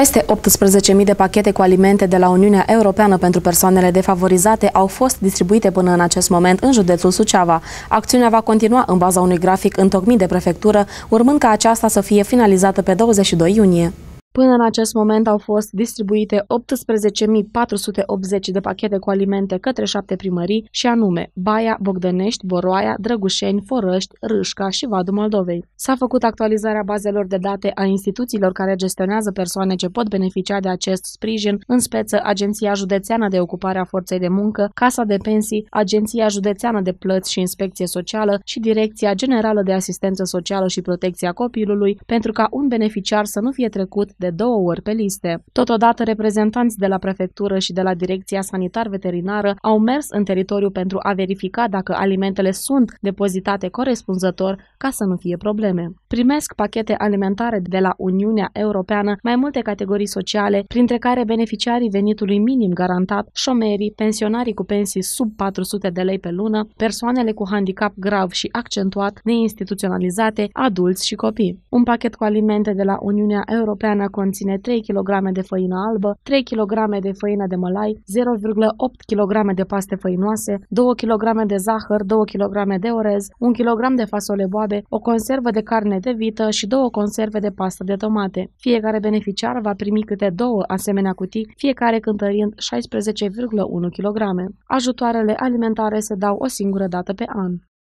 Peste 18.000 de pachete cu alimente de la Uniunea Europeană pentru persoanele defavorizate au fost distribuite până în acest moment în județul Suceava. Acțiunea va continua în baza unui grafic întocmit de prefectură, urmând ca aceasta să fie finalizată pe 22 iunie. Până în acest moment au fost distribuite 18.480 de pachete cu alimente către șapte primării și anume Baia, Bogdănești, Boroaia, Drăgușeni, Forăști, Râșca și Vadu Moldovei. S-a făcut actualizarea bazelor de date a instituțiilor care gestionează persoane ce pot beneficia de acest sprijin, în speță Agenția Județeană de Ocupare a Forței de Muncă, Casa de Pensii, Agenția Județeană de Plăți și Inspecție Socială și Direcția Generală de Asistență Socială și Protecția Copilului, pentru ca un beneficiar să nu fie trecut de două ori pe liste. Totodată, reprezentanți de la prefectură și de la Direcția Sanitar-Veterinară au mers în teritoriu pentru a verifica dacă alimentele sunt depozitate corespunzător ca să nu fie probleme. Primesc pachete alimentare de la Uniunea Europeană mai multe categorii sociale, printre care beneficiarii venitului minim garantat, șomerii, pensionarii cu pensii sub 400 de lei pe lună, persoanele cu handicap grav și accentuat, neinstituționalizate, adulți și copii. Un pachet cu alimente de la Uniunea Europeană conține 3 kg de făină albă, 3 kg de făină de mălai, 0,8 kg de paste făinoase, 2 kg de zahăr, 2 kg de orez, 1 kg de fasole boabe, o conservă de carne de vită și două conserve de pastă de tomate. Fiecare beneficiar va primi câte două asemenea cutii, fiecare cântărind 16,1 kg. Ajutoarele alimentare se dau o singură dată pe an.